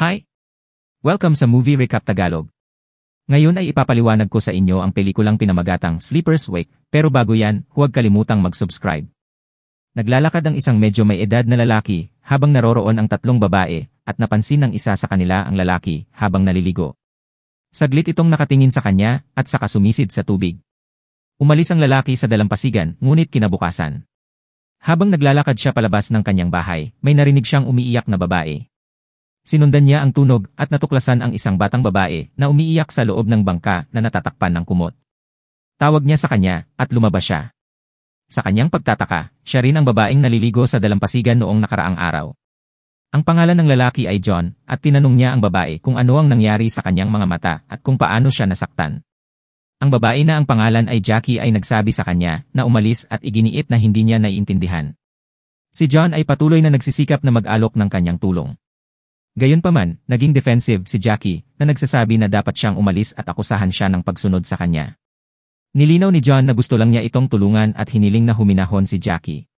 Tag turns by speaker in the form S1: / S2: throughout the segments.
S1: Hi! Welcome sa Movie Recap Tagalog. Ngayon ay ipapaliwanag ko sa inyo ang pelikulang pinamagatang Sleeper's Wake, pero bago yan, huwag kalimutang mag-subscribe. Naglalakad ang isang medyo may edad na lalaki, habang naroroon ang tatlong babae, at napansin ng isa sa kanila ang lalaki, habang naliligo. Saglit itong nakatingin sa kanya, at saka sumisid sa tubig. Umalis ang lalaki sa dalampasigan, ngunit kinabukasan. Habang naglalakad siya palabas ng kanyang bahay, may narinig siyang umiiyak na babae. Sinundan niya ang tunog at natuklasan ang isang batang babae na umiiyak sa loob ng bangka na natatakpan ng kumot. Tawag niya sa kanya at lumabas siya. Sa kanyang pagtataka, siya rin ang babaeng naliligo sa dalampasigan noong nakaraang araw. Ang pangalan ng lalaki ay John at tinanong niya ang babae kung ano ang nangyari sa kanyang mga mata at kung paano siya nasaktan. Ang babae na ang pangalan ay Jackie ay nagsabi sa kanya na umalis at iginiit na hindi niya naiintindihan. Si John ay patuloy na nagsisikap na mag-alok ng kanyang tulong. Gayunpaman, naging defensive si Jackie na nagsasabi na dapat siyang umalis at akusahan siya ng pagsunod sa kanya. Nilinaw ni John na gusto lang niya itong tulungan at hiniling na huminahon si Jackie.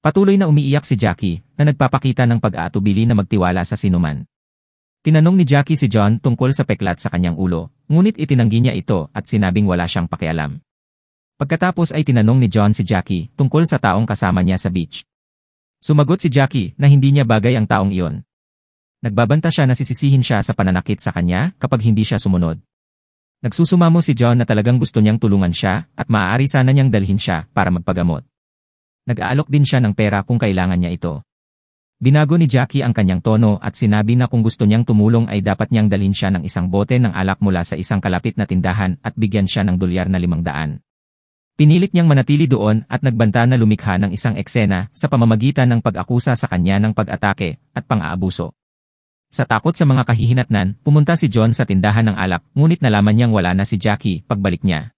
S1: Patuloy na umiiyak si Jackie na nagpapakita ng pag-aatubili na magtiwala sa sinuman. Tinanong ni Jackie si John tungkol sa peklat sa kanyang ulo, ngunit itinanggi niya ito at sinabing wala siyang pakialam. Pagkatapos ay tinanong ni John si Jackie tungkol sa taong kasama niya sa beach. Sumagot si Jackie na hindi niya bagay ang taong iyon Nagbabanta siya na sisisihin siya sa pananakit sa kanya kapag hindi siya sumunod. Nagsusumamo si John na talagang gusto niyang tulungan siya at maaari sana niyang dalhin siya para magpagamot. Nag-aalok din siya ng pera kung kailangan niya ito. Binago ni Jackie ang kanyang tono at sinabi na kung gusto niyang tumulong ay dapat niyang dalhin siya ng isang bote ng alak mula sa isang kalapit na tindahan at bigyan siya ng dolyar na limang daan. Pinilit niyang manatili doon at nagbanta na lumikha ng isang eksena sa pamamagitan ng pag-akusa sa kanya ng pag-atake at pang-aabuso. Sa takot sa mga kahihinatnan, pumunta si John sa tindahan ng alak, ngunit nalaman niyang wala na si Jackie pagbalik niya.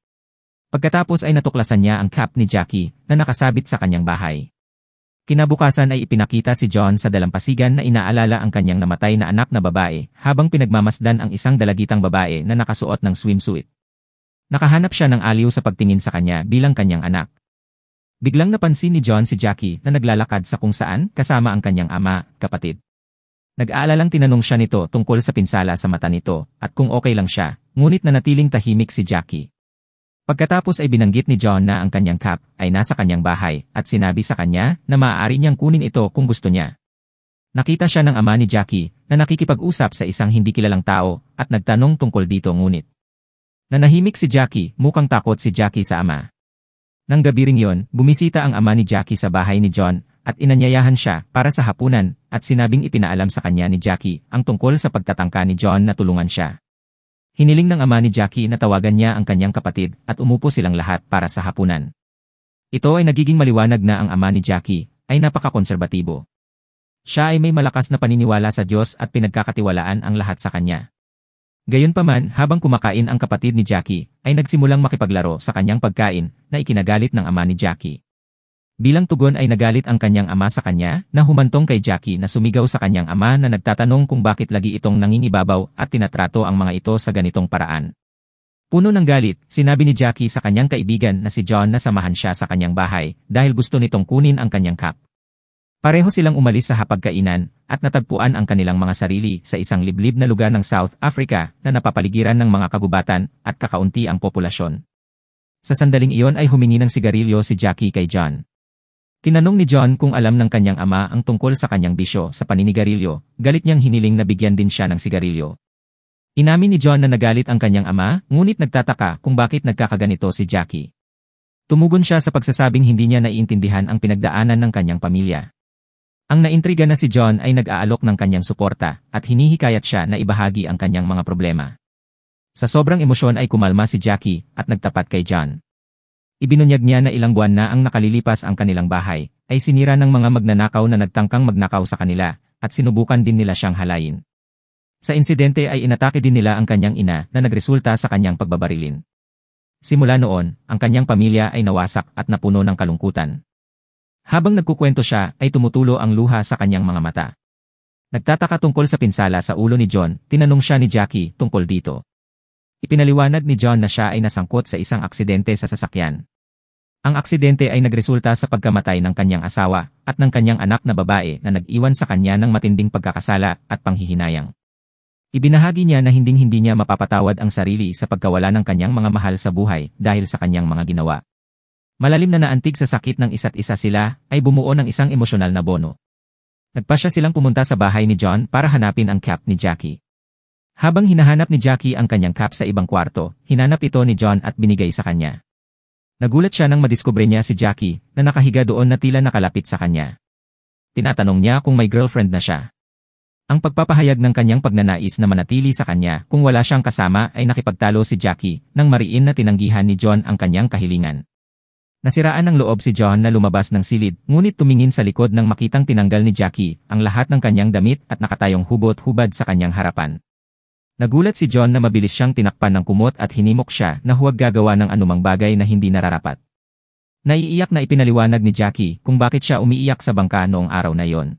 S1: Pagkatapos ay natuklasan niya ang cap ni Jackie na nakasabit sa kanyang bahay. Kinabukasan ay ipinakita si John sa dalampasigan na inaalala ang kanyang namatay na anak na babae habang pinagmamasdan ang isang dalagitang babae na nakasuot ng swimsuit. Nakahanap siya ng aliw sa pagtingin sa kanya bilang kanyang anak. Biglang napansin ni John si Jackie na naglalakad sa kung saan kasama ang kanyang ama, kapatid nag aala lang tinanong siya nito tungkol sa pinsala sa mata nito at kung okay lang siya, ngunit nanatiling tahimik si Jackie. Pagkatapos ay binanggit ni John na ang kanyang cup ay nasa kanyang bahay at sinabi sa kanya na maaari niyang kunin ito kung gusto niya. Nakita siya ng ama ni Jackie na nakikipag-usap sa isang hindi kilalang tao at nagtanong tungkol dito ngunit. Nanahimik si Jackie, mukhang takot si Jackie sa ama. Nang gabi ring yon, bumisita ang ama ni Jackie sa bahay ni John at inanyayahan siya para sa hapunan at sinabing ipinaalam sa kanya ni Jackie ang tungkol sa pagtatangka ni John na tulungan siya. Hiniling ng ama ni Jackie na tawagan niya ang kanyang kapatid at umupo silang lahat para sa hapunan. Ito ay nagiging maliwanag na ang ama ni Jackie ay napakakonserbatibo. Siya ay may malakas na paniniwala sa Diyos at pinagkakatiwalaan ang lahat sa kanya. Gayunpaman, habang kumakain ang kapatid ni Jackie, ay nagsimulang makipaglaro sa kanyang pagkain na ikinagalit ng ama ni Jackie. Bilang tugon ay nagalit ang kanyang ama sa kanya na humantong kay Jackie na sumigaw sa kanyang ama na nagtatanong kung bakit lagi itong nangingibabaw at tinatrato ang mga ito sa ganitong paraan. Puno ng galit, sinabi ni Jackie sa kanyang kaibigan na si John na samahan siya sa kanyang bahay dahil gusto nitong kunin ang kanyang cup. Pareho silang umalis sa hapagkainan at natagpuan ang kanilang mga sarili sa isang liblib na lugar ng South Africa na napapaligiran ng mga kagubatan at kakaunti ang populasyon. Sa sandaling iyon ay humingi ng sigarilyo si Jackie kay John. Tinanong ni John kung alam ng kanyang ama ang tungkol sa kanyang bisyo sa paninigarilyo, galit niyang hiniling na bigyan din siya ng sigarilyo. Inamin ni John na nagalit ang kanyang ama, ngunit nagtataka kung bakit nagkakaganito si Jackie. Tumugon siya sa pagsasabing hindi niya naiintindihan ang pinagdaanan ng kanyang pamilya. Ang naintriga na si John ay nag-aalok ng kanyang suporta at hinihikayat siya na ibahagi ang kanyang mga problema. Sa sobrang emosyon ay kumalma si Jackie at nagtapat kay John. Ibinunyag niya na ilang buwan na ang nakalilipas ang kanilang bahay, ay sinira ng mga magnanakaw na nagtangkang magnakaw sa kanila, at sinubukan din nila siyang halayin. Sa insidente ay inatake din nila ang kanyang ina na nagresulta sa kanyang pagbabarilin. Simula noon, ang kanyang pamilya ay nawasak at napuno ng kalungkutan. Habang nagkukwento siya, ay tumutulo ang luha sa kanyang mga mata. Nagtataka tungkol sa pinsala sa ulo ni John, tinanong siya ni Jackie tungkol dito. Ipinaliwanag ni John na siya ay nasangkot sa isang aksidente sa sasakyan. Ang aksidente ay nagresulta sa pagkamatay ng kanyang asawa at ng kanyang anak na babae na nag-iwan sa kanya ng matinding pagkakasala at panghihinayang. Ibinahagi niya na hinding-hindi niya mapapatawad ang sarili sa pagkawala ng kanyang mga mahal sa buhay dahil sa kanyang mga ginawa. Malalim na naantig sa sakit ng isa't isa sila ay bumuo ng isang emosyonal na bono. Nagpa siya silang pumunta sa bahay ni John para hanapin ang cap ni Jackie. Habang hinahanap ni Jackie ang kanyang cap sa ibang kwarto, hinanap ito ni John at binigay sa kanya. Nagulat siya nang madiskubre niya si Jackie na nakahiga doon na tila nakalapit sa kanya. Tinatanong niya kung may girlfriend na siya. Ang pagpapahayag ng kanyang pagnanais na manatili sa kanya kung wala siyang kasama ay nakipagtalo si Jackie nang mariin na tinanggihan ni John ang kanyang kahilingan. Nasiraan ng loob si John na lumabas ng silid, ngunit tumingin sa likod nang makitang tinanggal ni Jackie ang lahat ng kanyang damit at nakatayong hubot-hubad sa kanyang harapan. Nagulat si John na mabilis siyang tinakpan ng kumot at hinimok siya na huwag gagawa ng anumang bagay na hindi nararapat. Naiiyak na ipinaliwanag ni Jackie kung bakit siya umiiyak sa bangka noong araw na yon.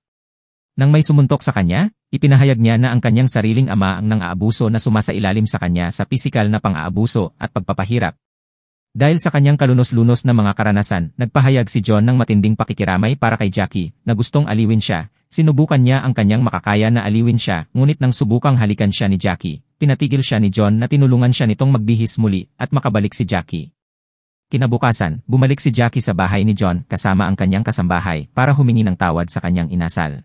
S1: Nang may sumuntok sa kanya, ipinahayag niya na ang kanyang sariling ama ang nang-aabuso na sumasailalim sa kanya sa pisikal na pang-aabuso at pagpapahirap, dahil sa kanyang kalunos-lunos na mga karanasan, nagpahayag si John ng matinding pakikiramay para kay Jackie, na gustong aliwin siya. Sinubukan niya ang kanyang makakaya na aliwin siya, ngunit nang subukang halikan siya ni Jackie, pinatigil siya ni John na tinulungan siya nitong magbihis muli at makabalik si Jackie. Kinabukasan, bumalik si Jackie sa bahay ni John kasama ang kanyang kasambahay para humingi ng tawad sa kanyang inasal.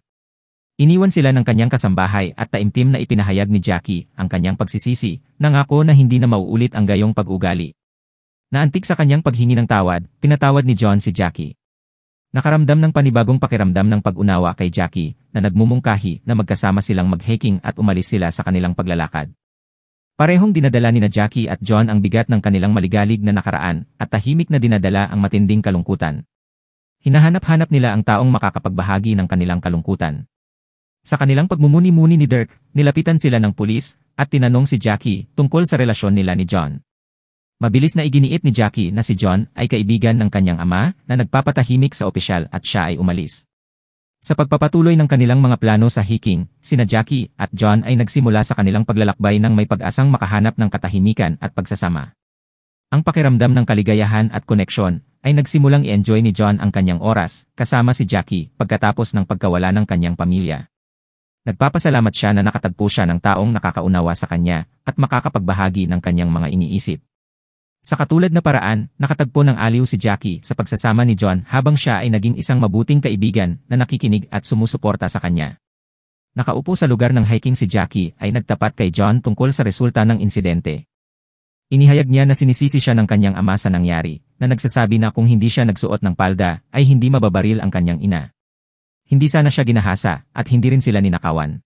S1: Iniwan sila ng kanyang kasambahay at taimtim na ipinahayag ni Jackie ang kanyang pagsisisi, nangako na hindi na mauulit ang gayong pag-ugali Naantik sa kanyang paghingi ng tawad, pinatawad ni John si Jackie. Nakaramdam ng panibagong pakiramdam ng pag-unawa kay Jackie na nagmumungkahi na magkasama silang mag-hiking at umalis sila sa kanilang paglalakad. Parehong dinadala ni na Jackie at John ang bigat ng kanilang maligalig na nakaraan at tahimik na dinadala ang matinding kalungkutan. Hinahanap-hanap nila ang taong makakapagbahagi ng kanilang kalungkutan. Sa kanilang pagmumuni-muni ni Dirk, nilapitan sila ng pulis at tinanong si Jackie tungkol sa relasyon nila ni John. Mabilis na iginiit ni Jackie na si John ay kaibigan ng kanyang ama na nagpapatahimik sa opisyal at siya ay umalis. Sa pagpapatuloy ng kanilang mga plano sa hiking, sina Jackie at John ay nagsimula sa kanilang paglalakbay ng may pag-asang makahanap ng katahimikan at pagsasama. Ang pakiramdam ng kaligayahan at koneksyon ay nagsimulang i-enjoy ni John ang kanyang oras kasama si Jackie pagkatapos ng pagkawala ng kanyang pamilya. Nagpapasalamat siya na nakatagpo siya ng taong nakakaunawa sa kanya at makakapagbahagi ng kanyang mga iniisip. Sa katulad na paraan, nakatagpo ng aliw si Jackie sa pagsasama ni John habang siya ay naging isang mabuting kaibigan na nakikinig at sumusuporta sa kanya. Nakaupo sa lugar ng hiking si Jackie ay nagtapat kay John tungkol sa resulta ng insidente. Inihayag niya na sinisisi siya ng kanyang ama sa nangyari, na nagsasabi na kung hindi siya nagsuot ng palda, ay hindi mababaril ang kanyang ina. Hindi sana siya ginahasa, at hindi rin sila ninakawan.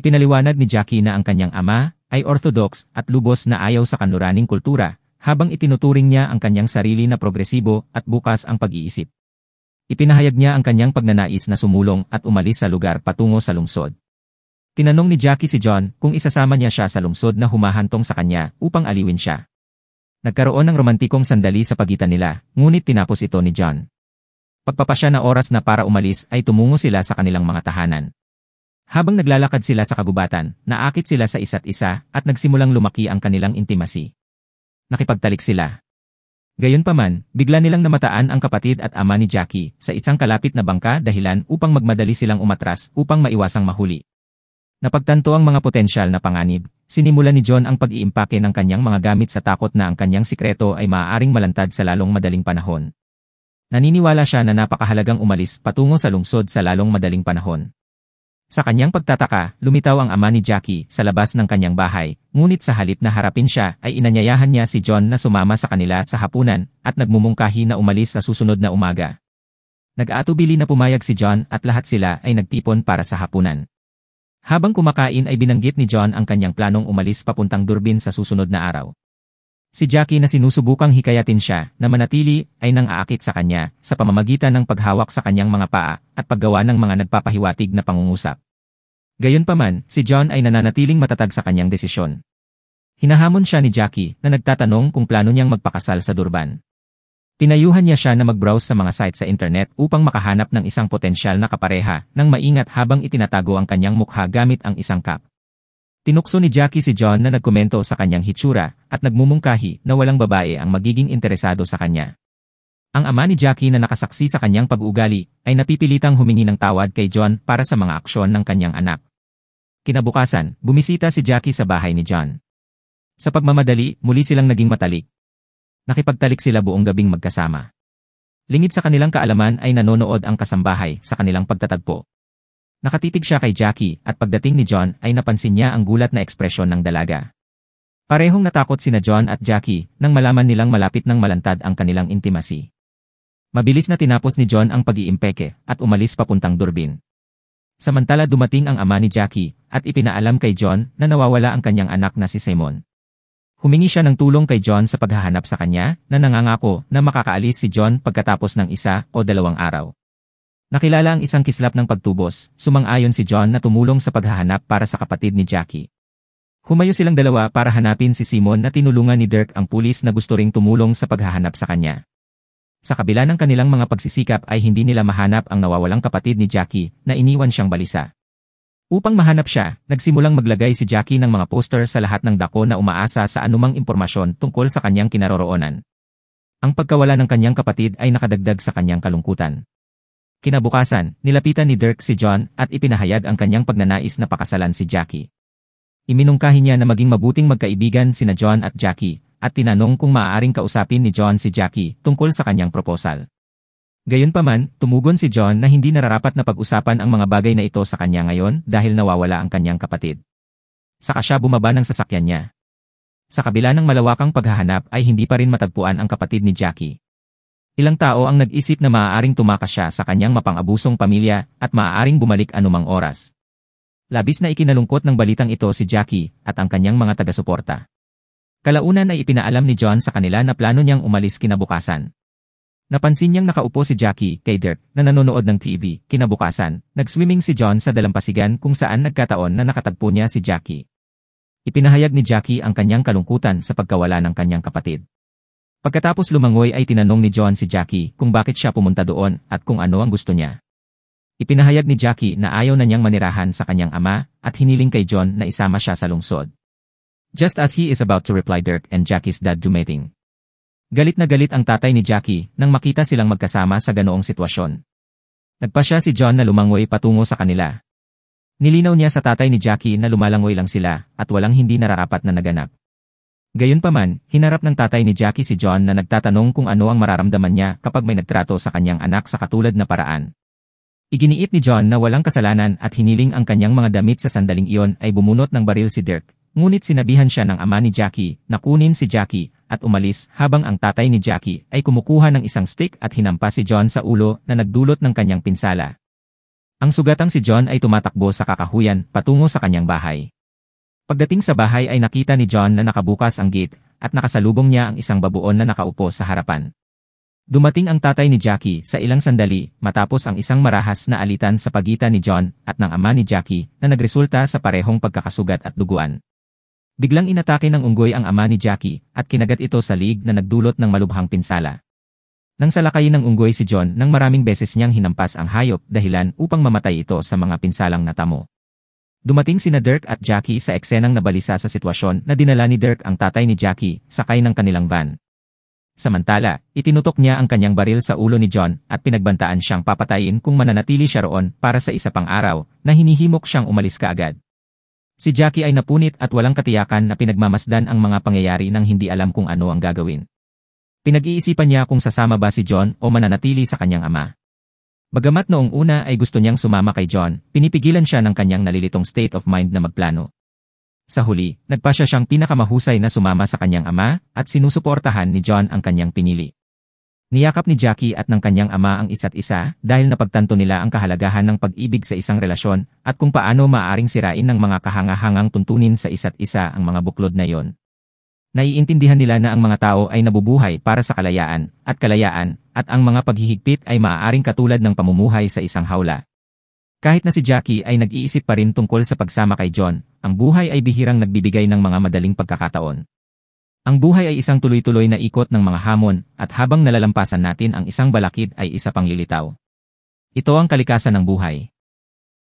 S1: Ipinaliwanag ni Jackie na ang kanyang ama, ay orthodox at lubos na ayaw sa kanluraning kultura, habang itinuturing niya ang kanyang sarili na progresibo at bukas ang pag-iisip. Ipinahayag niya ang kanyang pagnanais na sumulong at umalis sa lugar patungo sa lungsod. Tinanong ni Jackie si John kung isasama niya siya sa lungsod na humahantong sa kanya upang aliwin siya. Nagkaroon ng romantikong sandali sa pagitan nila, ngunit tinapos ito ni John. Pagpapasya na oras na para umalis ay tumungo sila sa kanilang mga tahanan. Habang naglalakad sila sa kagubatan, naakit sila sa isa't isa at nagsimulang lumaki ang kanilang intimacy nakipagtalik sila. Gayunpaman, bigla nilang namataan ang kapatid at ama ni Jackie sa isang kalapit na bangka dahilan upang magmadali silang umatras upang maiwasang mahuli. Napagtanto ang mga potensyal na panganib, sinimulan ni John ang pag-iimpake ng kanyang mga gamit sa takot na ang kanyang sikreto ay maaaring malantad sa lalong madaling panahon. Naniniwala siya na napakahalagang umalis patungo sa lungsod sa lalong madaling panahon. Sa kanyang pagtataka, lumitaw ang ama ni Jackie sa labas ng kanyang bahay, ngunit sa halip na harapin siya ay inanyayahan niya si John na sumama sa kanila sa hapunan at nagmumungkahi na umalis sa susunod na umaga. Nag-aatubili na pumayag si John at lahat sila ay nagtipon para sa hapunan. Habang kumakain ay binanggit ni John ang kanyang planong umalis papuntang Durbin sa susunod na araw. Si Jackie na sinusubukang hikayatin siya na manatili ay nang aakit sa kanya sa pamamagitan ng paghawak sa kanyang mga paa at paggawa ng mga nagpapahiwatig na pangungusap. Gayunpaman, si John ay nananatiling matatag sa kanyang desisyon. Hinahamon siya ni Jackie na nagtatanong kung plano niyang magpakasal sa Durban. Pinayuhan niya siya na mag-browse sa mga site sa internet upang makahanap ng isang potensyal na kapareha nang maingat habang itinatago ang kanyang mukha gamit ang isang cup. Tinukso ni Jackie si John na nagkomento sa kanyang hitsura at nagmumungkahi na walang babae ang magiging interesado sa kanya. Ang ama ni Jackie na nakasaksi sa kanyang pag-uugali ay napipilitang humingi ng tawad kay John para sa mga aksyon ng kanyang anak. Kinabukasan, bumisita si Jackie sa bahay ni John. Sa pagmamadali, muli silang naging matalik. Nakipagtalik sila buong gabing magkasama. Lingid sa kanilang kaalaman ay nanonood ang kasambahay sa kanilang pagtatagpo. Nakatitig siya kay Jackie at pagdating ni John ay napansin niya ang gulat na ekspresyon ng dalaga. Parehong natakot sina John at Jackie nang malaman nilang malapit ng malantad ang kanilang intimacy. Mabilis na tinapos ni John ang pag-iimpeke at umalis papuntang Durbin. Samantala dumating ang ama ni Jackie at ipinaalam kay John na nawawala ang kanyang anak na si Simon. Humingi siya ng tulong kay John sa paghahanap sa kanya na nangangako na makakaalis si John pagkatapos ng isa o dalawang araw. Nakilala ang isang kislap ng pagtubos, sumang-ayon si John na tumulong sa paghahanap para sa kapatid ni Jackie. Humayo silang dalawa para hanapin si Simon na tinulungan ni Dirk ang pulis na gusto ring tumulong sa paghahanap sa kanya. Sa kabila ng kanilang mga pagsisikap ay hindi nila mahanap ang nawawalang kapatid ni Jackie na iniwan siyang balisa. Upang mahanap siya, nagsimulang maglagay si Jackie ng mga poster sa lahat ng dako na umaasa sa anumang impormasyon tungkol sa kanyang kinaroroonan. Ang pagkawala ng kanyang kapatid ay nakadagdag sa kanyang kalungkutan. Kinabukasan, nilapitan ni Dirk si John at ipinahayag ang kanyang pagnanais na pakasalan si Jackie. Iminungkahi niya na maging mabuting magkaibigan sina John at Jackie at tinanong kung maaaring kausapin ni John si Jackie tungkol sa kanyang proposal. Gayunpaman, tumugon si John na hindi nararapat na pag-usapan ang mga bagay na ito sa kanya ngayon dahil nawawala ang kanyang kapatid. Saka siya bumaba ng sasakyan niya. Sa kabila ng malawakang paghahanap ay hindi pa rin matagpuan ang kapatid ni Jackie. Ilang tao ang nag-isip na maaaring tumakas siya sa kanyang mapangabusong pamilya at maaaring bumalik anumang oras. Labis na ikinalungkot ng balitang ito si Jackie at ang kanyang mga taga-suporta. Kalaunan ay ipinaalam ni John sa kanila na plano niyang umalis kinabukasan. Napansin niyang nakaupo si Jackie kay Dirk na nanonood ng TV. Kinabukasan, nag-swimming si John sa dalampasigan kung saan nagkataon na nakatagpo niya si Jackie. Ipinahayag ni Jackie ang kanyang kalungkutan sa pagkawala ng kanyang kapatid. Pagkatapos lumangoy ay tinanong ni John si Jackie kung bakit siya pumunta doon at kung ano ang gusto niya. Ipinahayag ni Jackie na ayaw na niyang manirahan sa kanyang ama at hiniling kay John na isama siya sa lungsod. Just as he is about to reply Dirk and Jackie's dad dumating. Galit na galit ang tatay ni Jackie nang makita silang magkasama sa ganoong sitwasyon. Nagpa siya si John na lumangoy patungo sa kanila. Nilinaw niya sa tatay ni Jackie na lumalangoy lang sila at walang hindi nararapat na naganap. Gayunpaman, hinarap ng tatay ni Jackie si John na nagtatanong kung ano ang mararamdaman niya kapag may nagtrato sa kanyang anak sa katulad na paraan. Iginiit ni John na walang kasalanan at hiniling ang kanyang mga damit sa sandaling iyon ay bumunot ng baril si Dirk, ngunit sinabihan siya ng ama ni Jackie na kunin si Jackie at umalis habang ang tatay ni Jackie ay kumukuha ng isang stick at hinampas si John sa ulo na nagdulot ng kanyang pinsala. Ang sugatang si John ay tumatakbo sa kakahuyan patungo sa kanyang bahay. Pagdating sa bahay ay nakita ni John na nakabukas ang gate at nakasalubong niya ang isang babuon na nakaupo sa harapan. Dumating ang tatay ni Jackie sa ilang sandali matapos ang isang marahas na alitan sa pagitan ni John at ng ama ni Jackie na nagresulta sa parehong pagkakasugat at duguan. Biglang inatake ng unggoy ang ama ni Jackie at kinagat ito sa liig na nagdulot ng malubhang pinsala. Nang salakayin ng unggoy si John nang maraming beses niyang hinampas ang hayop dahilan upang mamatay ito sa mga pinsalang natamo. Dumating sina Dirk at Jackie sa eksenang nabalisa sa sitwasyon na dinala ni Dirk ang tatay ni Jackie, sakay ng kanilang van. Samantala, itinutok niya ang kanyang baril sa ulo ni John at pinagbantaan siyang papatayin kung mananatili siya roon para sa isa pang araw na hinihimok siyang umalis kaagad. Si Jackie ay napunit at walang katiyakan na pinagmamasdan ang mga pangyayari nang hindi alam kung ano ang gagawin. Pinag-iisipan niya kung sasama ba si John o mananatili sa kanyang ama. Bagamat noong una ay gusto niyang sumama kay John, pinipigilan siya ng kanyang nalilitong state of mind na magplano. Sa huli, nagpasya siyang pinakamahusay na sumama sa kanyang ama at sinusuportahan ni John ang kanyang pinili. Niyakap ni Jackie at ng kanyang ama ang isa't isa dahil napagtanto nila ang kahalagahan ng pag-ibig sa isang relasyon at kung paano maaaring sirain ng mga kahangahangang tuntunin sa isa't isa ang mga buklod na yon naiintindihan nila na ang mga tao ay nabubuhay para sa kalayaan at kalayaan at ang mga paghihigpit ay maaaring katulad ng pamumuhay sa isang hawla. Kahit na si Jackie ay nag-iisip pa rin tungkol sa pagsama kay John, ang buhay ay bihirang nagbibigay ng mga madaling pagkakataon. Ang buhay ay isang tuloy-tuloy na ikot ng mga hamon at habang nalalampasan natin ang isang balakid ay isa pang lilitaw. Ito ang kalikasan ng buhay.